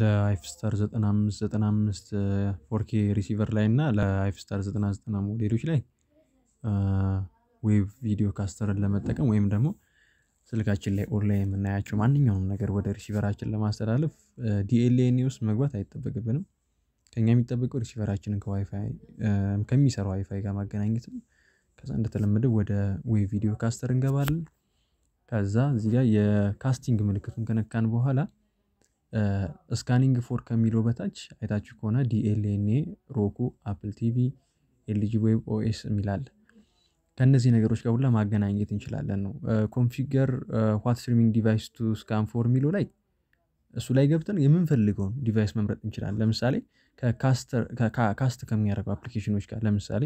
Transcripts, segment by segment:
ለአይፍስታር 9595 ፎርኬ ሪሲቨር ላይ እና ለአይፍስታር 99 ሞዴሎች ላይ ዌብ ቪዲዮ ካስተርን ለመጠቀም ወይም ደግሞ ስልካችን ላይ ኦንላይን የምናያቸው ማንኛውም ነገር ወደ ሪሲቨራችን ለማስተላለፍ ዲኤልኤን ውስጥ መግባት አይጠበቅብንም። ከኛ የሚጠበቀው ሪሲቨራችንን ከዋይፋይ ከሚሰራ ዋይፋይ ጋር ማገናኘትም ከዛ እንደተለመደው ወደ ዌብ ቪዲዮ ካስተር እንገባለን። ከዛ እዚጋ የካስቲንግ ምልክቱን ከነካን በኋላ ስካኒንግ ፎር ከሚለው በታች አይታችሁ ከሆነ ዲኤልኤንኤ፣ ሮኩ፣ አፕል ቲቪ፣ ኤልጂ ዌብ ኦኤስ የሚላል ከእነዚህ ነገሮች ጋር ሁላ ማገናኘት እንችላለን ነው። ኮንፊገር ዋት ስትሪሚንግ ዲቫይስ ቱ ስካን ፎር የሚለው ላይ እሱ ላይ ገብተን የምንፈልገውን ዲቫይስ መምረጥ እንችላለን። ለምሳሌ ከካስት ከሚያደርጉ አፕሊኬሽኖች ጋር ለምሳሌ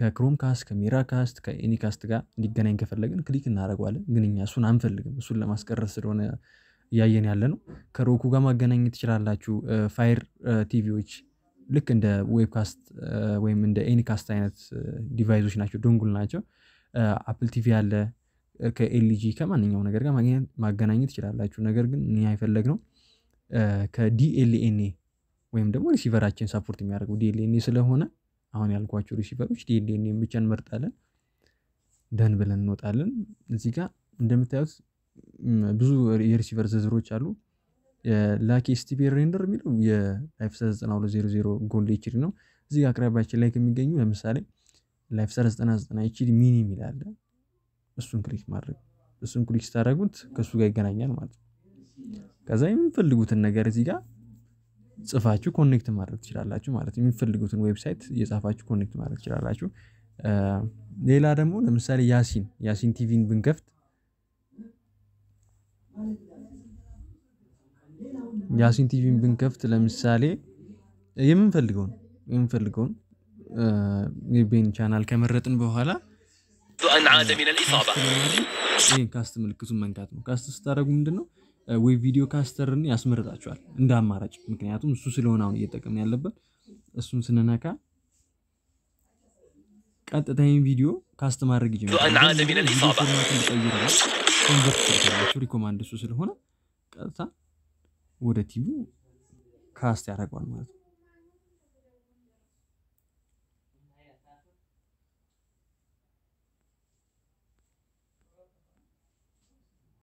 ከክሮም ካስት፣ ከሚራ ካስት፣ ከኤኒ ካስት ጋር እንዲገናኝ ከፈለግን ክሊክ እናደርገዋለን። ግን እኛ እሱን አንፈልግም እሱን ለማስቀረት ስለሆነ እያየን ያለ ነው። ከሮኩ ጋር ማገናኘት ትችላላችሁ። ፋየር ቲቪዎች ልክ እንደ ዌብካስት ወይም እንደ ኤኒካስት አይነት ዲቫይሶች ናቸው፣ ዶንጉል ናቸው። አፕል ቲቪ አለ። ከኤልጂ ከማንኛውም ነገር ጋር ማገናኘት ትችላላችሁ። ነገር ግን እኛ የፈለግነው ከዲኤልኤንኤ ወይም ደግሞ ሪሲቨራችን ሳፖርት የሚያደርገው ዲኤልኤንኤ ስለሆነ አሁን ያልኳቸው ሪሲቨሮች ዲኤልኤንኤን ብቻ እንመርጣለን። ደን ብለን እንወጣለን። እዚህ ጋር እንደምታዩት ብዙ የሪሲቨር ዝርዝሮች አሉ። ላኪ ስቲቪ ሬንደር የሚለው የላይፕሰር ዘጠና ጎልድ ኤችዲ ነው። እዚህ አቅራቢያችን ላይ ከሚገኙ ለምሳሌ ላይፕሰር 99 ኤችዲ ሚኒ የሚል አለ። እሱን ክሊክ ማድረግ እሱን ክሊክ ስታደረጉት ከእሱ ጋር ይገናኛል ማለት ነው። ከዛ የምንፈልጉትን ነገር እዚህ ጋር ጽፋችሁ ኮኔክት ማድረግ ትችላላችሁ ማለት ነው። የምትፈልጉትን ዌብሳይት እየጻፋችሁ ኮኔክት ማድረግ ትችላላችሁ። ሌላ ደግሞ ለምሳሌ ያሲን ያሲን ቲቪን ብንከፍት ያሲን ቲቪን ብንከፍት ለምሳሌ የምንፈልገውን የምንፈልገውን የቤን ቻናል ከመረጥን በኋላ ይህን ካስት ምልክቱን መንካት ነው። ካስት ስታደረጉ ምንድን ነው ወይ ቪዲዮ ካስተርን ያስመርጣቸዋል እንደ አማራጭ። ምክንያቱም እሱ ስለሆነ አሁን እየጠቀምን ያለበት እሱን ስንነካ ቀጥታ ይህን ቪዲዮ ካስት ማድረግ ይጀምራል። ሪኮማንድ እሱ ስለሆነ ቀጥታ ወደ ቲቪው ካስት ያደርገዋል ማለት ነው።